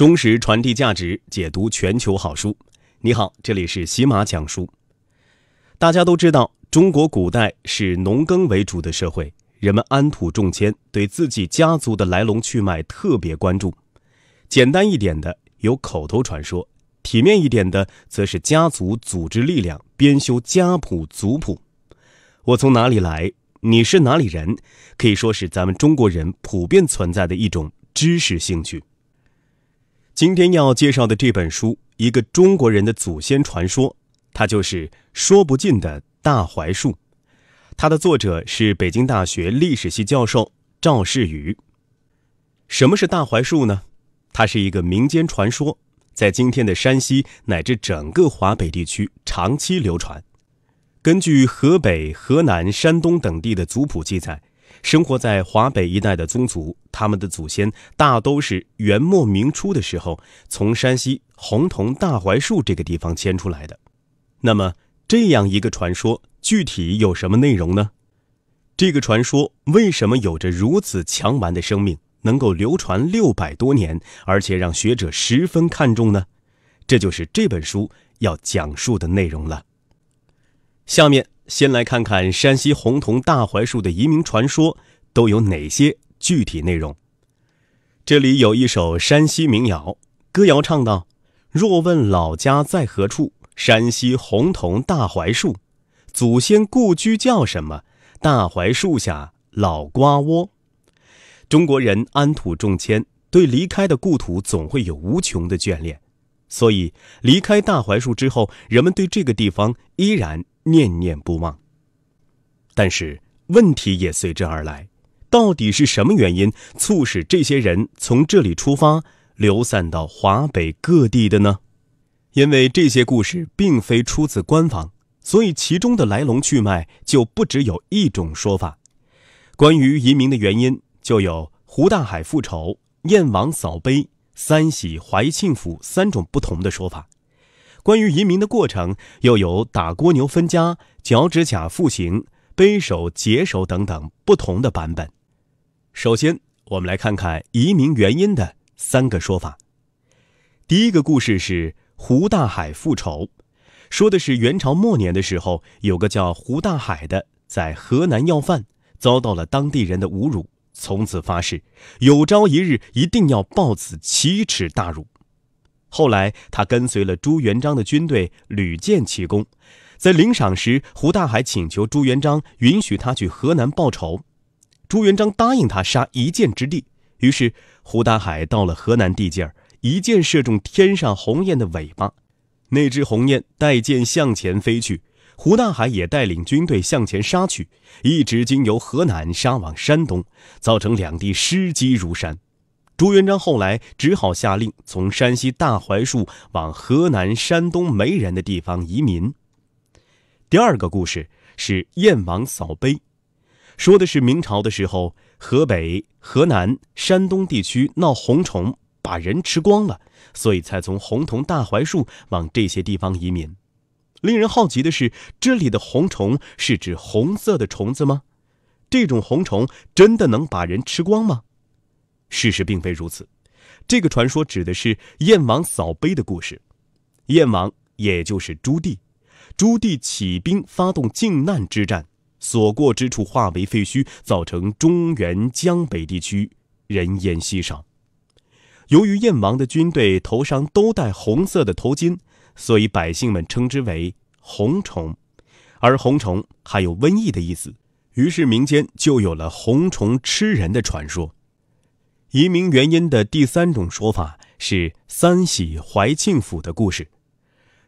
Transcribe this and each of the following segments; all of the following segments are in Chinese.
忠实传递价值，解读全球好书。你好，这里是喜马讲书。大家都知道，中国古代是农耕为主的社会，人们安土重迁，对自己家族的来龙去脉特别关注。简单一点的有口头传说，体面一点的则是家族组织力量编修家谱族谱。我从哪里来？你是哪里人？可以说是咱们中国人普遍存在的一种知识兴趣。今天要介绍的这本书《一个中国人的祖先传说》，它就是说不尽的大槐树。它的作者是北京大学历史系教授赵世宇。什么是大槐树呢？它是一个民间传说，在今天的山西乃至整个华北地区长期流传。根据河北、河南、山东等地的族谱记载。生活在华北一带的宗族，他们的祖先大都是元末明初的时候从山西洪桐大槐树这个地方迁出来的。那么，这样一个传说具体有什么内容呢？这个传说为什么有着如此强顽的生命，能够流传六百多年，而且让学者十分看重呢？这就是这本书要讲述的内容了。下面。先来看看山西红桐大槐树的移民传说都有哪些具体内容。这里有一首山西民谣，歌谣唱道：“若问老家在何处，山西红桐大槐树。祖先故居叫什么？大槐树下老瓜窝。中国人安土重迁，对离开的故土总会有无穷的眷恋，所以离开大槐树之后，人们对这个地方依然。”念念不忘，但是问题也随之而来，到底是什么原因促使这些人从这里出发，流散到华北各地的呢？因为这些故事并非出自官方，所以其中的来龙去脉就不只有一种说法。关于移民的原因，就有胡大海复仇、燕王扫碑、三喜怀庆府三种不同的说法。关于移民的过程，又有打蜗牛分家、脚趾甲复形、背手解手等等不同的版本。首先，我们来看看移民原因的三个说法。第一个故事是胡大海复仇，说的是元朝末年的时候，有个叫胡大海的在河南要饭，遭到了当地人的侮辱，从此发誓，有朝一日一定要报此奇耻大辱。后来，他跟随了朱元璋的军队，屡建奇功。在领赏时，胡大海请求朱元璋允许他去河南报仇。朱元璋答应他杀一箭之地。于是，胡大海到了河南地界儿，一箭射中天上鸿雁的尾巴。那只鸿雁带箭向前飞去，胡大海也带领军队向前杀去，一直经由河南杀往山东，造成两地尸积如山。朱元璋后来只好下令从山西大槐树往河南、山东没人的地方移民。第二个故事是燕王扫碑，说的是明朝的时候，河北、河南、山东地区闹红虫，把人吃光了，所以才从洪桐大槐树往这些地方移民。令人好奇的是，这里的红虫是指红色的虫子吗？这种红虫真的能把人吃光吗？事实并非如此，这个传说指的是燕王扫碑的故事。燕王也就是朱棣，朱棣起兵发动靖难之战，所过之处化为废墟，造成中原江北地区人烟稀少。由于燕王的军队头上都戴红色的头巾，所以百姓们称之为红虫，而红虫还有瘟疫的意思，于是民间就有了红虫吃人的传说。移民原因的第三种说法是三喜怀庆府的故事。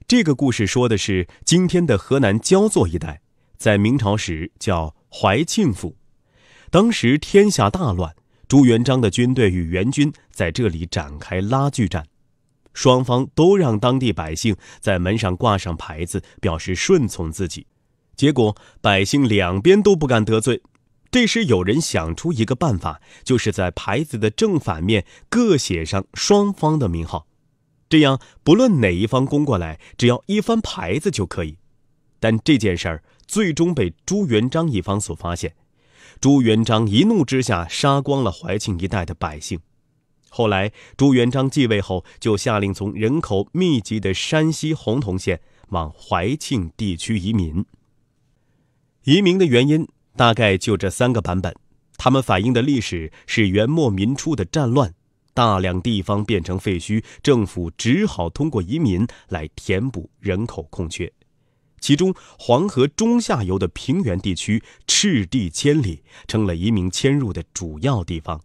这个故事说的是今天的河南焦作一带，在明朝时叫怀庆府。当时天下大乱，朱元璋的军队与元军在这里展开拉锯战，双方都让当地百姓在门上挂上牌子，表示顺从自己。结果百姓两边都不敢得罪。这时有人想出一个办法，就是在牌子的正反面各写上双方的名号，这样不论哪一方攻过来，只要一翻牌子就可以。但这件事儿最终被朱元璋一方所发现，朱元璋一怒之下杀光了怀庆一带的百姓。后来朱元璋继位后，就下令从人口密集的山西洪洞县往怀庆地区移民。移民的原因。大概就这三个版本，他们反映的历史是元末明初的战乱，大量地方变成废墟，政府只好通过移民来填补人口空缺。其中，黄河中下游的平原地区赤地千里，成了移民迁入的主要地方；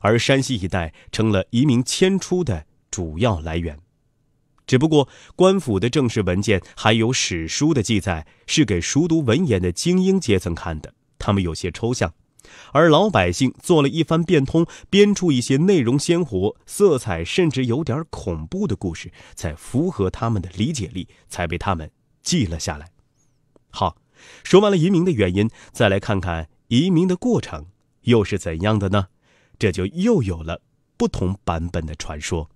而山西一带成了移民迁出的主要来源。只不过，官府的正式文件还有史书的记载，是给熟读文言的精英阶层看的。他们有些抽象，而老百姓做了一番变通，编出一些内容鲜活、色彩甚至有点恐怖的故事，才符合他们的理解力，才被他们记了下来。好，说完了移民的原因，再来看看移民的过程又是怎样的呢？这就又有了不同版本的传说，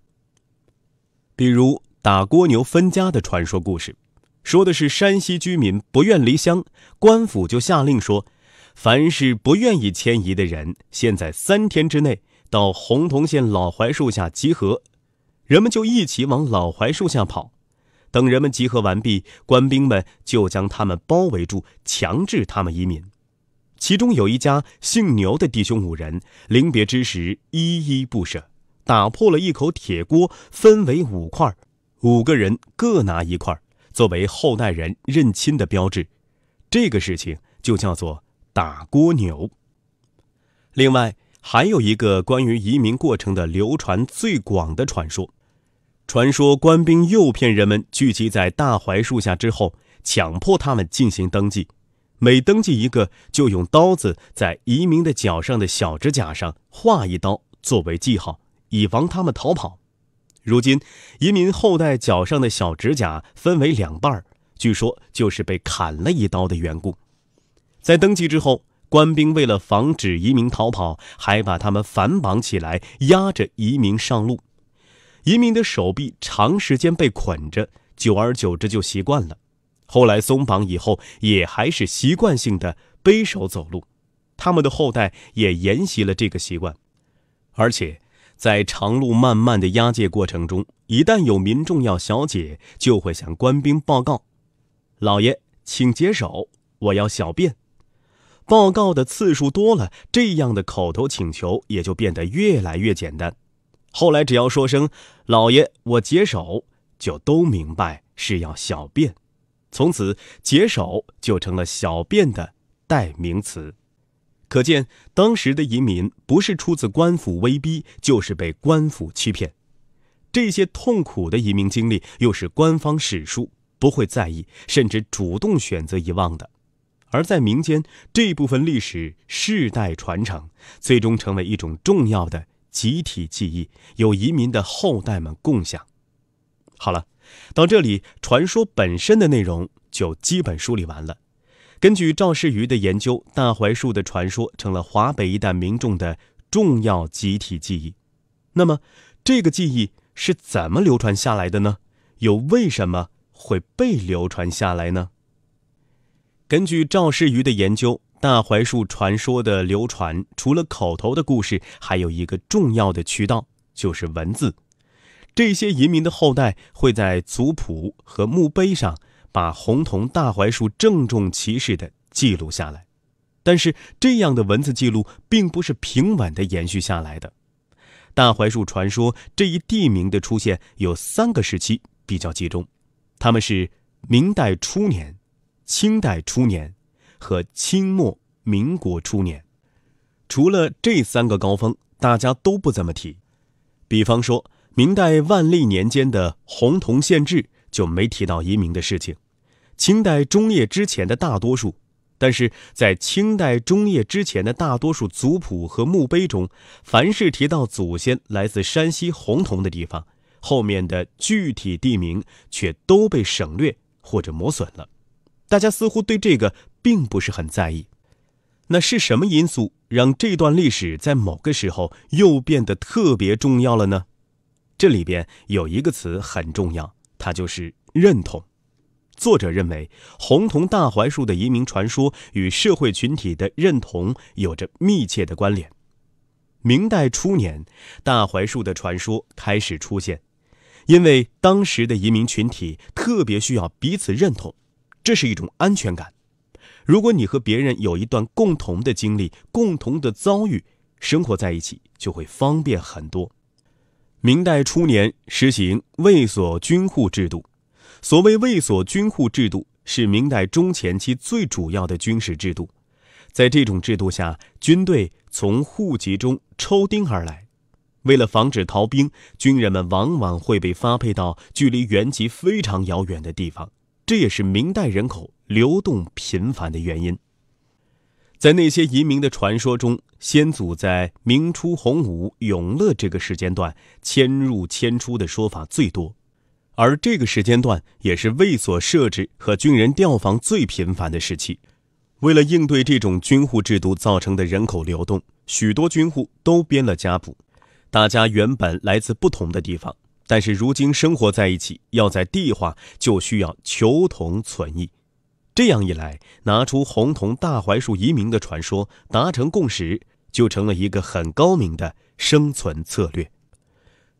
比如打蜗牛分家的传说故事，说的是山西居民不愿离乡，官府就下令说。凡是不愿意迁移的人，现在三天之内到洪洞县老槐树下集合。人们就一起往老槐树下跑。等人们集合完毕，官兵们就将他们包围住，强制他们移民。其中有一家姓牛的弟兄五人，临别之时依依不舍，打破了一口铁锅，分为五块，五个人各拿一块，作为后代人认亲的标志。这个事情就叫做。打锅牛。另外，还有一个关于移民过程的流传最广的传说：传说官兵诱骗人们聚集在大槐树下之后，强迫他们进行登记，每登记一个，就用刀子在移民的脚上的小指甲上划一刀作为记号，以防他们逃跑。如今，移民后代脚上的小指甲分为两半据说就是被砍了一刀的缘故。在登记之后，官兵为了防止移民逃跑，还把他们反绑起来，压着移民上路。移民的手臂长时间被捆着，久而久之就习惯了。后来松绑以后，也还是习惯性的背手走路。他们的后代也沿袭了这个习惯。而且，在长路漫漫的押解过程中，一旦有民众要小解，就会向官兵报告：“老爷，请解手，我要小便。”报告的次数多了，这样的口头请求也就变得越来越简单。后来只要说声“老爷，我解手”，就都明白是要小便。从此“解手”就成了小便的代名词。可见当时的移民不是出自官府威逼，就是被官府欺骗。这些痛苦的移民经历，又是官方史书不会在意，甚至主动选择遗忘的。而在民间，这部分历史世代传承，最终成为一种重要的集体记忆，由移民的后代们共享。好了，到这里，传说本身的内容就基本梳理完了。根据赵世瑜的研究，大槐树的传说成了华北一带民众的重要集体记忆。那么，这个记忆是怎么流传下来的呢？又为什么会被流传下来呢？根据赵世瑜的研究，大槐树传说的流传，除了口头的故事，还有一个重要的渠道就是文字。这些移民的后代会在族谱和墓碑上把红铜大槐树郑重其事地记录下来。但是，这样的文字记录并不是平稳地延续下来的。大槐树传说这一地名的出现有三个时期比较集中，他们是明代初年。清代初年和清末民国初年，除了这三个高峰，大家都不怎么提。比方说，明代万历年间的《洪洞县志》就没提到移民的事情。清代中叶之前的大多数，但是在清代中叶之前的大多数族谱和墓碑中，凡是提到祖先来自山西洪洞的地方，后面的具体地名却都被省略或者磨损了。大家似乎对这个并不是很在意，那是什么因素让这段历史在某个时候又变得特别重要了呢？这里边有一个词很重要，它就是认同。作者认为，红铜大槐树的移民传说与社会群体的认同有着密切的关联。明代初年，大槐树的传说开始出现，因为当时的移民群体特别需要彼此认同。这是一种安全感。如果你和别人有一段共同的经历、共同的遭遇，生活在一起就会方便很多。明代初年实行卫所军户制度，所谓卫所军户制度是明代中前期最主要的军事制度。在这种制度下，军队从户籍中抽丁而来，为了防止逃兵，军人们往往会被发配到距离原籍非常遥远的地方。这也是明代人口流动频繁的原因。在那些移民的传说中，先祖在明初洪武、永乐这个时间段迁入迁出的说法最多，而这个时间段也是卫所设置和军人调防最频繁的时期。为了应对这种军户制度造成的人口流动，许多军户都编了家谱，大家原本来自不同的地方。但是如今生活在一起，要在地化就需要求同存异。这样一来，拿出红铜大槐树移民的传说，达成共识，就成了一个很高明的生存策略。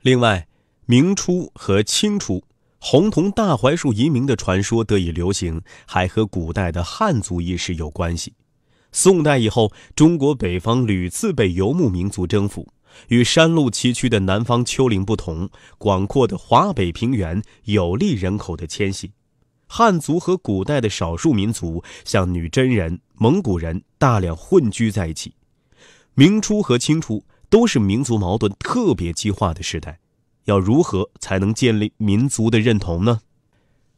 另外，明初和清初，红铜大槐树移民的传说得以流行，还和古代的汉族意识有关系。宋代以后，中国北方屡次被游牧民族征服。与山路崎岖的南方丘陵不同，广阔的华北平原有利人口的迁徙。汉族和古代的少数民族，像女真人、蒙古人，大量混居在一起。明初和清初都是民族矛盾特别激化的时代。要如何才能建立民族的认同呢？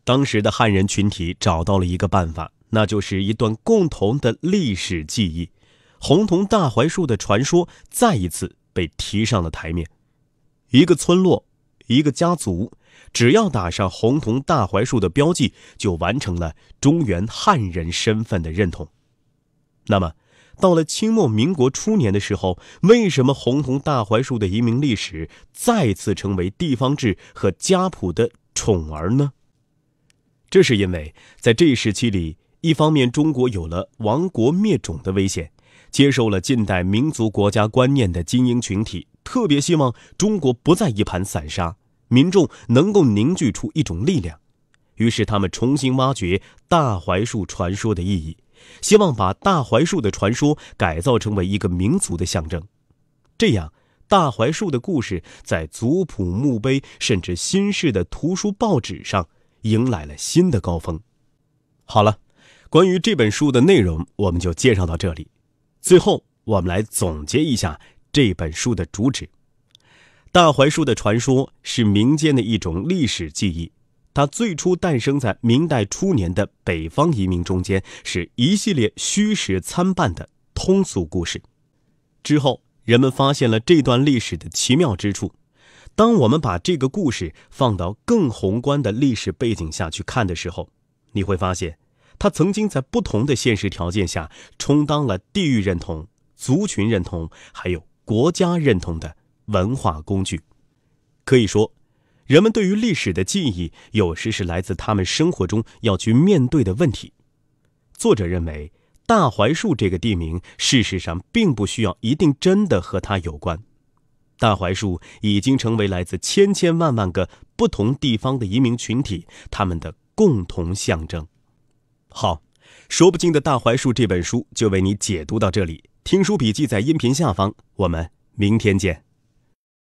当时的汉人群体找到了一个办法，那就是一段共同的历史记忆——红铜大槐树的传说，再一次。被提上了台面，一个村落，一个家族，只要打上红铜大槐树的标记，就完成了中原汉人身份的认同。那么，到了清末民国初年的时候，为什么红铜大槐树的移民历史再次成为地方志和家谱的宠儿呢？这是因为，在这时期里，一方面中国有了亡国灭种的危险。接受了近代民族国家观念的精英群体，特别希望中国不再一盘散沙，民众能够凝聚出一种力量。于是，他们重新挖掘大槐树传说的意义，希望把大槐树的传说改造成为一个民族的象征。这样，大槐树的故事在族谱、墓碑，甚至新式的图书、报纸上迎来了新的高峰。好了，关于这本书的内容，我们就介绍到这里。最后，我们来总结一下这本书的主旨。大槐树的传说是民间的一种历史记忆，它最初诞生在明代初年的北方移民中间，是一系列虚实参半的通俗故事。之后，人们发现了这段历史的奇妙之处。当我们把这个故事放到更宏观的历史背景下去看的时候，你会发现。他曾经在不同的现实条件下充当了地域认同、族群认同，还有国家认同的文化工具。可以说，人们对于历史的记忆，有时是来自他们生活中要去面对的问题。作者认为，大槐树这个地名，事实上并不需要一定真的和它有关。大槐树已经成为来自千千万万个不同地方的移民群体他们的共同象征。好，说不尽的大槐树这本书就为你解读到这里。听书笔记在音频下方，我们明天见。